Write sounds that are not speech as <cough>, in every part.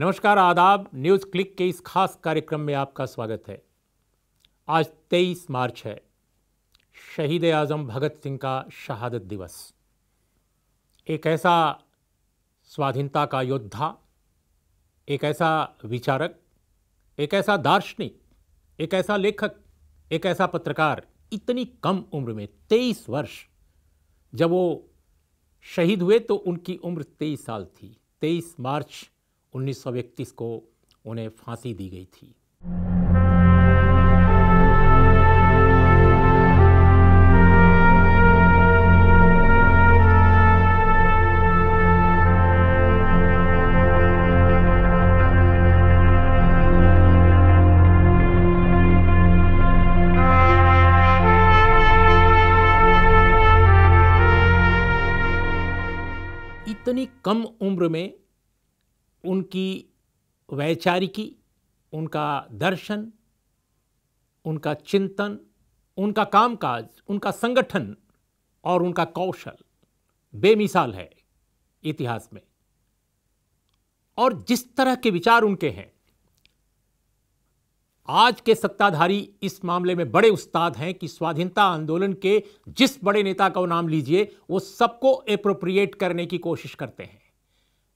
नमस्कार आदाब news click के इस खास कार्यक्रम में आपका स्वागत है आज 23 मार्च है शहीद आज़म भगत सिंह का शहादत दिवस एक ऐसा स्वाधीनता का योद्धा एक ऐसा विचारक एक ऐसा दार्शनिक एक ऐसा लेखक एक ऐसा पत्रकार इतनी कम उम्र में 23 वर्ष जब वो शहीद हुए तो उनकी उम्र 23 साल थी 23 मार्च उन्नीस को उन्हें फांसी दी गई थी इतनी कम उम्र में उनकी वैचारिकी उनका दर्शन उनका चिंतन उनका कामकाज उनका संगठन और उनका कौशल बेमिसाल है इतिहास में और जिस तरह के विचार उनके हैं आज के सत्ताधारी इस मामले में बड़े उस्ताद हैं कि स्वाधीनता आंदोलन के जिस बड़े नेता का नाम लीजिए वो सबको अप्रोप्रिएट करने की कोशिश करते हैं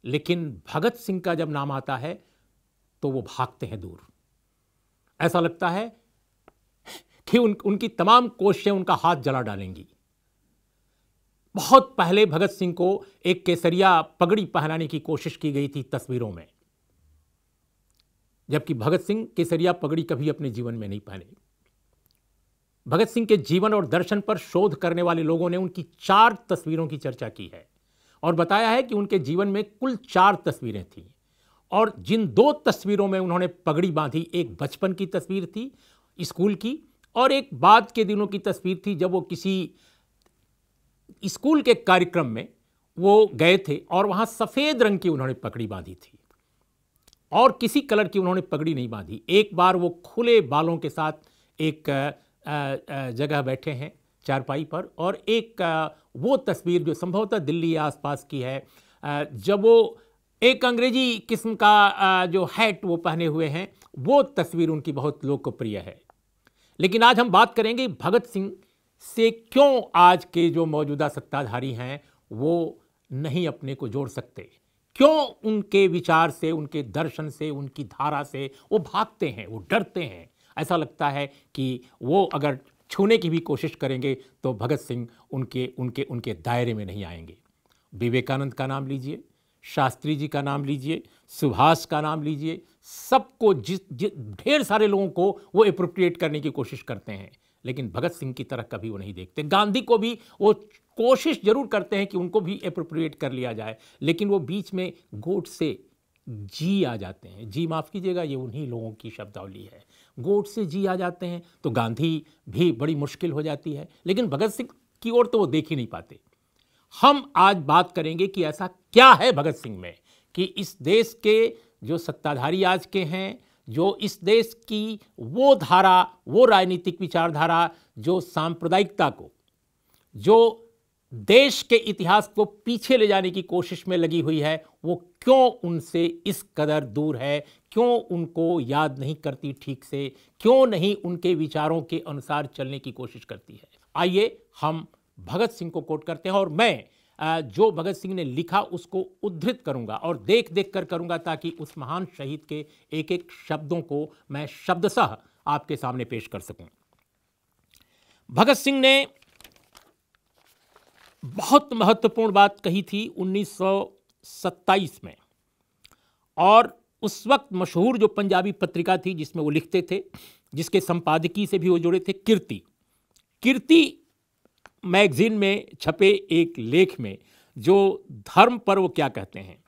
लेकिन भगत सिंह का जब नाम आता है तो वो भागते हैं दूर ऐसा लगता है कि उन उनकी तमाम कोशिशें उनका हाथ जला डालेंगी बहुत पहले भगत सिंह को एक केसरिया पगड़ी पहनाने की कोशिश की गई थी तस्वीरों में जबकि भगत सिंह केसरिया पगड़ी कभी अपने जीवन में नहीं पहने भगत सिंह के जीवन और दर्शन पर शोध करने वाले लोगों ने उनकी चार तस्वीरों की चर्चा की है और बताया है कि उनके जीवन में कुल चार तस्वीरें थीं और जिन दो तस्वीरों में उन्होंने पगड़ी बांधी एक बचपन की तस्वीर थी स्कूल की और एक बाद के दिनों की तस्वीर थी जब वो किसी स्कूल के कार्यक्रम में वो गए थे और वहाँ सफ़ेद रंग की उन्होंने पगड़ी बांधी थी और किसी कलर की उन्होंने पगड़ी नहीं बांधी एक बार वो खुले बालों के साथ एक जगह बैठे हैं चारपाई पर और एक वो तस्वीर जो संभवतः दिल्ली आसपास की है जब वो एक अंग्रेजी किस्म का जो हैट वो पहने हुए हैं वो तस्वीर उनकी बहुत लोकप्रिय है लेकिन आज हम बात करेंगे भगत सिंह से क्यों आज के जो मौजूदा सत्ताधारी हैं वो नहीं अपने को जोड़ सकते क्यों उनके विचार से उनके दर्शन से उनकी धारा से वो भागते हैं वो डरते हैं ऐसा लगता है कि वो अगर छूने की भी कोशिश करेंगे तो भगत सिंह उनके उनके उनके दायरे में नहीं आएंगे विवेकानंद का नाम लीजिए शास्त्री जी का नाम लीजिए सुभाष का नाम लीजिए सबको जिस ढेर सारे लोगों को वो अप्रोप्रिएट करने की कोशिश करते हैं लेकिन भगत सिंह की तरह कभी वो नहीं देखते गांधी को भी वो कोशिश जरूर करते हैं कि उनको भी अप्रोप्रिएट कर लिया जाए लेकिन वो बीच में गोट से जी आ जाते हैं जी माफ़ कीजिएगा ये उन्हीं लोगों की शब्दावली है गोट से जी आ जाते हैं तो गांधी भी बड़ी मुश्किल हो जाती है लेकिन भगत सिंह की ओर तो वो देख ही नहीं पाते हम आज बात करेंगे कि ऐसा क्या है भगत सिंह में कि इस देश के जो सत्ताधारी आज के हैं जो इस देश की वो धारा वो राजनीतिक विचारधारा जो सांप्रदायिकता को जो देश के इतिहास को पीछे ले जाने की कोशिश में लगी हुई है वो क्यों उनसे इस कदर दूर है क्यों उनको याद नहीं करती ठीक से क्यों नहीं उनके विचारों के अनुसार चलने की कोशिश करती है आइए हम भगत सिंह को कोट करते हैं और मैं जो भगत सिंह ने लिखा उसको उद्धृत करूंगा और देख देख कर करूंगा ताकि उस महान शहीद के एक एक शब्दों को मैं शब्दशाह आपके सामने पेश कर सकूं भगत सिंह ने बहुत महत्वपूर्ण बात कही थी उन्नीस सत्ताईस में और उस वक्त मशहूर जो पंजाबी पत्रिका थी जिसमें वो लिखते थे जिसके संपादकीय से भी वो जुड़े थे कीर्ति कीर्ति मैगजीन में छपे एक लेख में जो धर्म पर वो क्या कहते हैं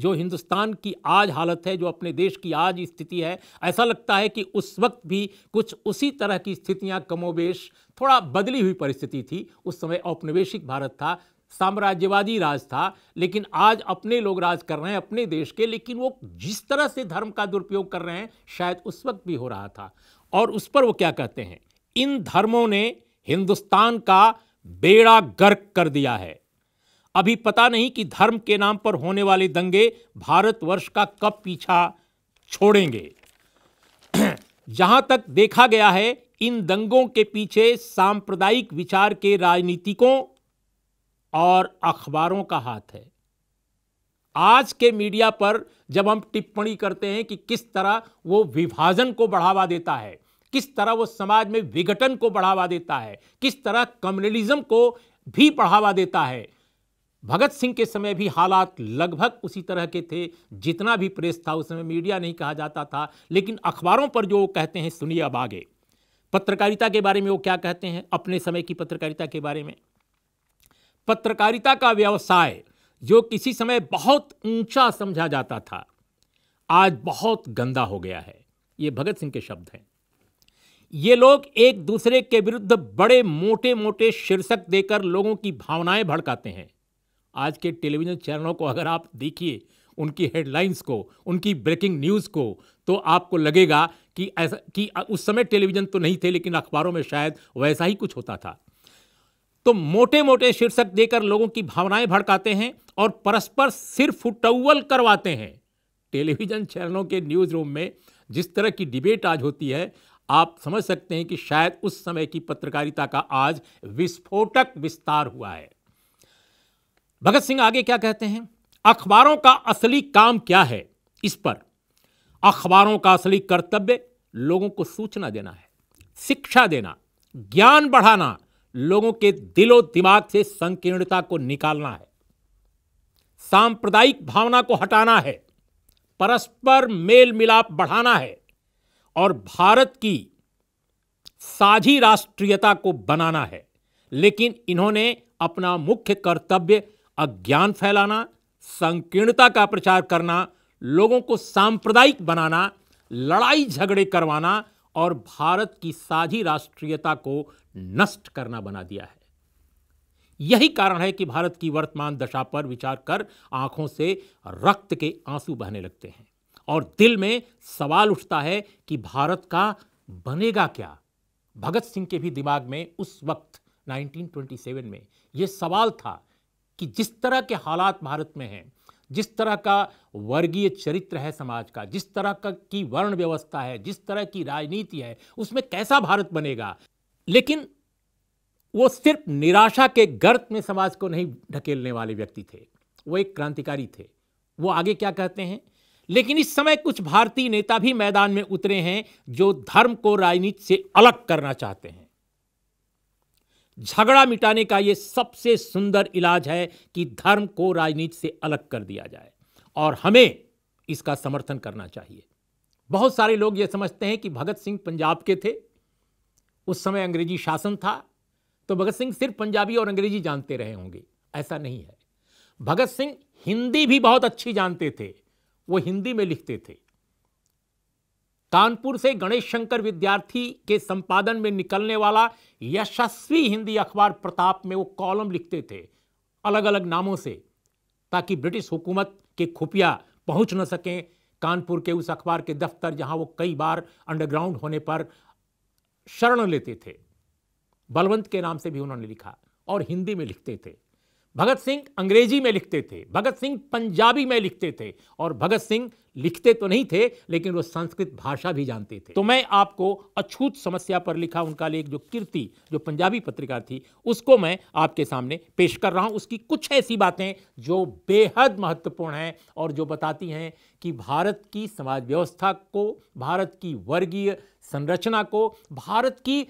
जो हिंदुस्तान की आज हालत है जो अपने देश की आज स्थिति है ऐसा लगता है कि उस वक्त भी कुछ उसी तरह की स्थितियां कमोबेश थोड़ा बदली हुई परिस्थिति थी उस समय औपनिवेशिक भारत था साम्राज्यवादी राज था लेकिन आज अपने लोग राज कर रहे हैं अपने देश के लेकिन वो जिस तरह से धर्म का दुरुपयोग कर रहे हैं शायद उस वक्त भी हो रहा था और उस पर वो क्या कहते हैं इन धर्मों ने हिंदुस्तान का बेड़ा गर्क कर दिया है अभी पता नहीं कि धर्म के नाम पर होने वाले दंगे भारतवर्ष का कब पीछा छोड़ेंगे <clears throat> जहां तक देखा गया है इन दंगों के पीछे सांप्रदायिक विचार के राजनीतिकों और अखबारों का हाथ है आज के मीडिया पर जब हम टिप्पणी करते हैं कि किस तरह वो विभाजन को बढ़ावा देता है किस तरह वो समाज में विघटन को बढ़ावा देता है किस तरह कम्युनलिज्म को भी बढ़ावा देता है भगत सिंह के समय भी हालात लगभग उसी तरह के थे जितना भी प्रेस था उस समय मीडिया नहीं कहा जाता था लेकिन अखबारों पर जो कहते हैं सुनिए अब आगे पत्रकारिता के बारे में वो क्या कहते हैं अपने समय की पत्रकारिता के बारे में पत्रकारिता का व्यवसाय जो किसी समय बहुत ऊंचा समझा जाता था आज बहुत गंदा हो गया है ये भगत सिंह के शब्द हैं ये लोग एक दूसरे के विरुद्ध बड़े मोटे मोटे शीर्षक देकर लोगों की भावनाएं भड़काते हैं आज के टेलीविजन चैनलों को अगर आप देखिए उनकी हेडलाइंस को उनकी ब्रेकिंग न्यूज़ को तो आपको लगेगा कि ऐसा कि उस समय टेलीविज़न तो नहीं थे लेकिन अखबारों में शायद वैसा ही कुछ होता था तो मोटे मोटे शीर्षक देकर लोगों की भावनाएं भड़काते हैं और परस्पर सिर फुटौल करवाते हैं टेलीविजन चैनलों के न्यूज रूम में जिस तरह की डिबेट आज होती है आप समझ सकते हैं कि शायद उस समय की पत्रकारिता का आज विस्फोटक विस्तार हुआ है भगत सिंह आगे क्या कहते हैं अखबारों का असली काम क्या है इस पर अखबारों का असली कर्तव्य लोगों को सूचना देना है शिक्षा देना ज्ञान बढ़ाना लोगों के दिलो दिमाग से संकीर्णता को निकालना है सांप्रदायिक भावना को हटाना है परस्पर मेल मिलाप बढ़ाना है और भारत की साझी राष्ट्रीयता को बनाना है लेकिन इन्होंने अपना मुख्य कर्तव्य अज्ञान फैलाना संकीर्णता का प्रचार करना लोगों को सांप्रदायिक बनाना लड़ाई झगड़े करवाना और भारत की साझी राष्ट्रीयता को नष्ट करना बना दिया है यही कारण है कि भारत की वर्तमान दशा पर विचार कर आंखों से रक्त के आंसू बहने लगते हैं और दिल में सवाल उठता है कि भारत का बनेगा क्या भगत सिंह के भी दिमाग में उस वक्त 1927 में यह सवाल था कि जिस तरह के हालात भारत में हैं जिस तरह का वर्गीय चरित्र है समाज का जिस तरह का की वर्ण व्यवस्था है जिस तरह की राजनीति है उसमें कैसा भारत बनेगा लेकिन वो सिर्फ निराशा के गर्त में समाज को नहीं ढकेलने वाले व्यक्ति थे वो एक क्रांतिकारी थे वो आगे क्या कहते हैं लेकिन इस समय कुछ भारतीय नेता भी मैदान में उतरे हैं जो धर्म को राजनीति से अलग करना चाहते हैं झगड़ा मिटाने का यह सबसे सुंदर इलाज है कि धर्म को राजनीति से अलग कर दिया जाए और हमें इसका समर्थन करना चाहिए बहुत सारे लोग यह समझते हैं कि भगत सिंह पंजाब के थे उस समय अंग्रेजी शासन था तो भगत सिंह सिर्फ पंजाबी और अंग्रेजी जानते रहे होंगे ऐसा नहीं है भगत सिंह हिंदी भी बहुत अच्छी जानते थे वो हिंदी में लिखते थे कानपुर से गणेश शंकर विद्यार्थी के संपादन में निकलने वाला यशस्वी हिंदी अखबार प्रताप में वो कॉलम लिखते थे अलग अलग नामों से ताकि ब्रिटिश हुकूमत के खुफिया पहुंच न सकें कानपुर के उस अखबार के दफ्तर जहां वो कई बार अंडरग्राउंड होने पर शरण लेते थे बलवंत के नाम से भी उन्होंने लिखा और हिंदी में लिखते थे भगत सिंह अंग्रेजी में लिखते थे भगत सिंह पंजाबी में लिखते थे और भगत सिंह लिखते तो नहीं थे लेकिन वो संस्कृत भाषा भी जानते थे तो मैं आपको अछूत समस्या पर लिखा उनका लेख जो कीर्ति जो पंजाबी पत्रिका थी उसको मैं आपके सामने पेश कर रहा हूँ उसकी कुछ ऐसी बातें जो बेहद महत्वपूर्ण हैं और जो बताती हैं कि भारत की समाज व्यवस्था को भारत की वर्गीय संरचना को भारत की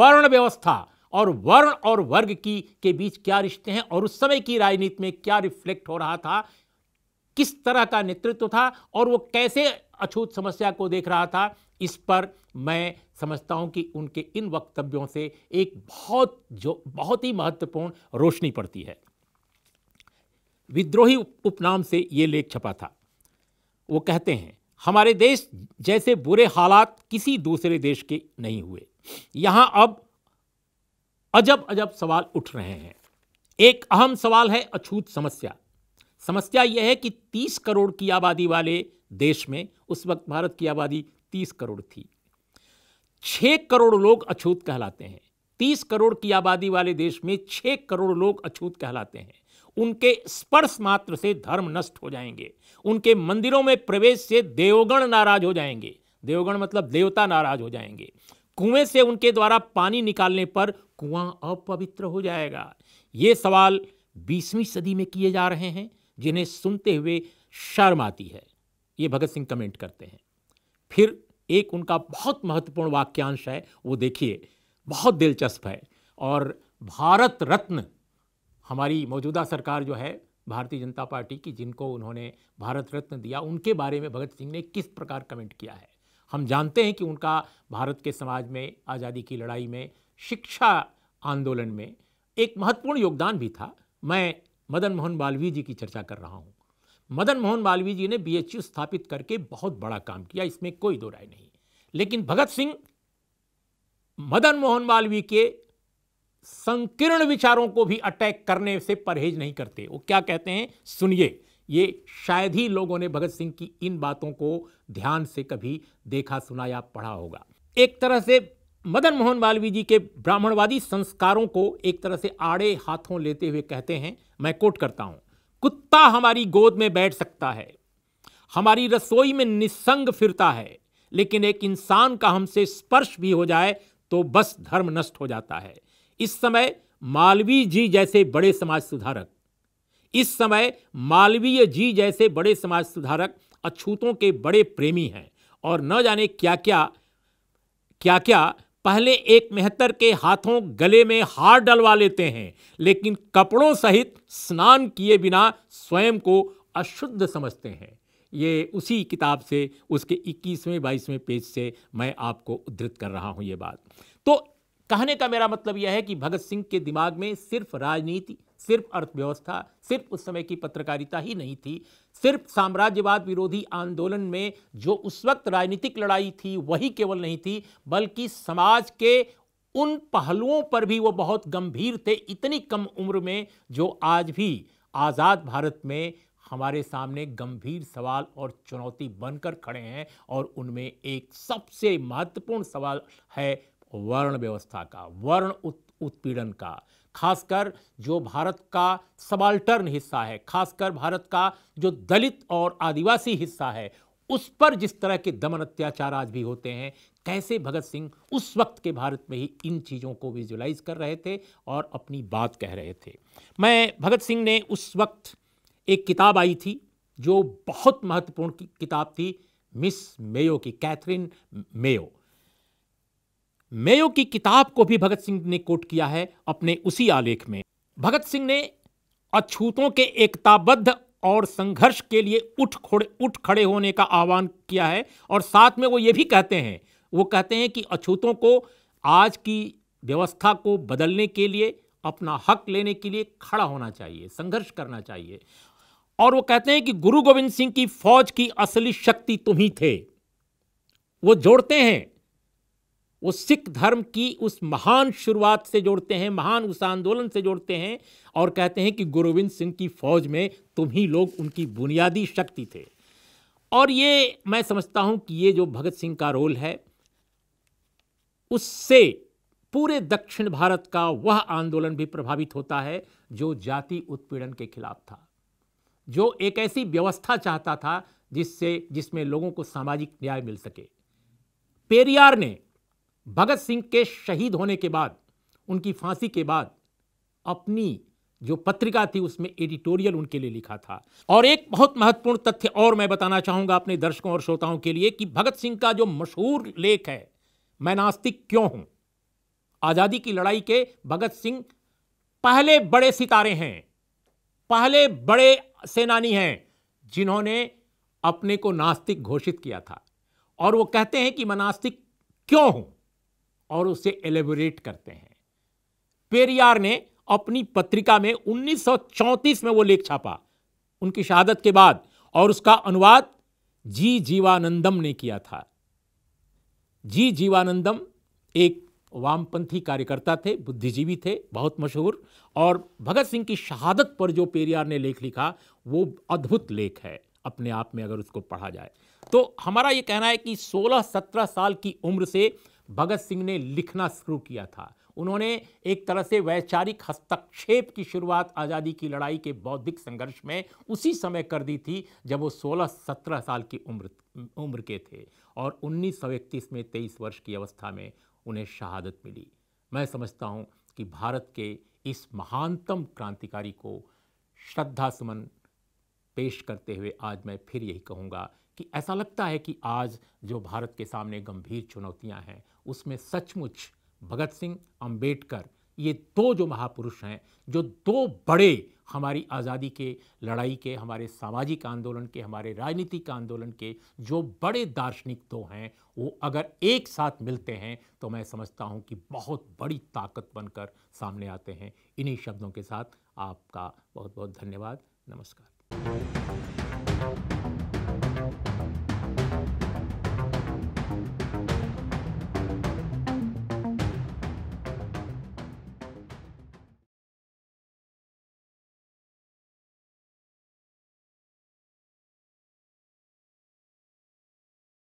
वर्ण व्यवस्था और वर्ण और वर्ग की के बीच क्या रिश्ते हैं और उस समय की राजनीति में क्या रिफ्लेक्ट हो रहा था किस तरह का नेतृत्व था और वो कैसे अछूत समस्या को देख रहा था इस पर मैं समझता हूं कि उनके इन वक्तव्यों से एक बहुत जो बहुत ही महत्वपूर्ण रोशनी पड़ती है विद्रोही उपनाम से ये लेख छपा था वो कहते हैं हमारे देश जैसे बुरे हालात किसी दूसरे देश के नहीं हुए यहाँ अब अजब अजब सवाल उठ रहे हैं एक अहम सवाल है अछूत समस्या समस्या यह है कि 30 करोड़ की आबादी वाले देश में उस वक्त भारत की आबादी 30 करोड़ थी 6 करोड़ लोग अछूत कहलाते हैं 30 करोड़ की आबादी वाले देश में 6 करोड़ लोग अछूत कहलाते हैं उनके स्पर्श मात्र से धर्म नष्ट हो जाएंगे उनके मंदिरों में प्रवेश से देवगण नाराज हो जाएंगे देवगण मतलब देवता नाराज हो जाएंगे कुएं से उनके द्वारा पानी निकालने पर कुआं अपवित्र हो जाएगा ये सवाल बीसवीं सदी में किए जा रहे हैं जिन्हें सुनते हुए शर्म आती है ये भगत सिंह कमेंट करते हैं फिर एक उनका बहुत महत्वपूर्ण वाक्यांश है वो देखिए बहुत दिलचस्प है और भारत रत्न हमारी मौजूदा सरकार जो है भारतीय जनता पार्टी की जिनको उन्होंने भारत रत्न दिया उनके बारे में भगत सिंह ने किस प्रकार कमेंट किया है हम जानते हैं कि उनका भारत के समाज में आज़ादी की लड़ाई में शिक्षा आंदोलन में एक महत्वपूर्ण योगदान भी था मैं मदन मोहन मालवीय जी की चर्चा कर रहा हूँ मदन मोहन मालवीय जी ने बीएचयू स्थापित करके बहुत बड़ा काम किया इसमें कोई दो राय नहीं लेकिन भगत सिंह मदन मोहन मालवीय के संकीर्ण विचारों को भी अटैक करने से परहेज नहीं करते वो क्या कहते हैं सुनिए ये शायद ही लोगों ने भगत सिंह की इन बातों को ध्यान से कभी देखा सुना या पढ़ा होगा एक तरह से मदन मोहन मालवीय जी के ब्राह्मणवादी संस्कारों को एक तरह से आड़े हाथों लेते हुए कहते हैं मैं कोट करता हूं कुत्ता हमारी गोद में बैठ सकता है हमारी रसोई में निसंग फिरता है लेकिन एक इंसान का हमसे स्पर्श भी हो जाए तो बस धर्म नष्ट हो जाता है इस समय मालवीय जी जैसे बड़े समाज सुधारक इस समय मालवीय जी जैसे बड़े समाज सुधारक अछूतों के बड़े प्रेमी हैं और न जाने क्या क्या क्या क्या पहले एक मेहतर के हाथों गले में हार डलवा लेते हैं लेकिन कपड़ों सहित स्नान किए बिना स्वयं को अशुद्ध समझते हैं ये उसी किताब से उसके 21वें 22वें पेज से मैं आपको उद्धृत कर रहा हूँ ये बात तो कहने का मेरा मतलब यह है कि भगत सिंह के दिमाग में सिर्फ राजनीति सिर्फ अर्थव्यवस्था सिर्फ उस समय की पत्रकारिता ही नहीं थी सिर्फ साम्राज्यवाद विरोधी आंदोलन में जो उस वक्त राजनीतिक लड़ाई थी वही केवल नहीं थी बल्कि समाज के उन पहलुओं पर भी वो बहुत गंभीर थे इतनी कम उम्र में जो आज भी आज़ाद भारत में हमारे सामने गंभीर सवाल और चुनौती बनकर खड़े हैं और उनमें एक सबसे महत्वपूर्ण सवाल है वर्ण व्यवस्था का वर्ण उत्पीड़न का खासकर जो भारत का सबाल्टर्न हिस्सा है खासकर भारत का जो दलित और आदिवासी हिस्सा है उस पर जिस तरह के दमन अत्याचार आज भी होते हैं कैसे भगत सिंह उस वक्त के भारत में ही इन चीज़ों को विजुलाइज कर रहे थे और अपनी बात कह रहे थे मैं भगत सिंह ने उस वक्त एक किताब आई थी जो बहुत महत्वपूर्ण किताब थी मिस मेयो की कैथरीन मेयो मेयो की किताब को भी भगत सिंह ने कोट किया है अपने उसी आलेख में भगत सिंह ने अछूतों के एकताबद्ध और संघर्ष के लिए उठ खोड़े उठ खड़े होने का आह्वान किया है और साथ में वो ये भी कहते हैं वो कहते हैं कि अछूतों को आज की व्यवस्था को बदलने के लिए अपना हक लेने के लिए खड़ा होना चाहिए संघर्ष करना चाहिए और वो कहते हैं कि गुरु गोविंद सिंह की फौज की असली शक्ति तुम ही थे वो जोड़ते हैं वो सिख धर्म की उस महान शुरुआत से जोड़ते हैं महान उस आंदोलन से जोड़ते हैं और कहते हैं कि गुरुविंद सिंह की फौज में तुम ही लोग उनकी बुनियादी शक्ति थे और ये मैं समझता हूं कि ये जो भगत सिंह का रोल है उससे पूरे दक्षिण भारत का वह आंदोलन भी प्रभावित होता है जो जाति उत्पीड़न के खिलाफ था जो एक ऐसी व्यवस्था चाहता था जिससे जिसमें लोगों को सामाजिक न्याय मिल सके पेरियार ने भगत सिंह के शहीद होने के बाद उनकी फांसी के बाद अपनी जो पत्रिका थी उसमें एडिटोरियल उनके लिए लिखा था और एक बहुत महत्वपूर्ण तथ्य और मैं बताना चाहूंगा अपने दर्शकों और श्रोताओं के लिए कि भगत सिंह का जो मशहूर लेख है मैं नास्तिक क्यों हूं आज़ादी की लड़ाई के भगत सिंह पहले बड़े सितारे हैं पहले बड़े सेनानी हैं जिन्होंने अपने को नास्तिक घोषित किया था और वो कहते हैं कि मैं नास्तिक क्यों हूं और उसे एलेबोरेट करते हैं पेरियार ने अपनी पत्रिका में 1934 में वो लेख छापा उनकी शहादत के बाद और उसका अनुवाद जी जीवानंदम ने किया था जी जीवानंदम एक वामपंथी कार्यकर्ता थे बुद्धिजीवी थे बहुत मशहूर और भगत सिंह की शहादत पर जो पेरियार ने लेख लिखा वो अद्भुत लेख है अपने आप में अगर उसको पढ़ा जाए तो हमारा ये कहना है कि 16-17 साल की उम्र से भगत सिंह ने लिखना शुरू किया था उन्होंने एक तरह से वैचारिक हस्तक्षेप की शुरुआत आज़ादी की लड़ाई के बौद्धिक संघर्ष में उसी समय कर दी थी जब वो 16-17 साल की उम्र उम्र के थे और उन्नीस में 23 वर्ष की अवस्था में उन्हें शहादत मिली मैं समझता हूँ कि भारत के इस महानतम क्रांतिकारी को श्रद्धा सुमन पेश करते हुए आज मैं फिर यही कहूँगा कि ऐसा लगता है कि आज जो भारत के सामने गंभीर चुनौतियाँ हैं उसमें सचमुच भगत सिंह अंबेडकर ये दो जो महापुरुष हैं जो दो बड़े हमारी आज़ादी के लड़ाई के हमारे सामाजिक आंदोलन के हमारे राजनीतिक आंदोलन के जो बड़े दार्शनिक दो हैं वो अगर एक साथ मिलते हैं तो मैं समझता हूँ कि बहुत बड़ी ताकत बनकर सामने आते हैं इन्हीं शब्दों के साथ आपका बहुत बहुत धन्यवाद नमस्कार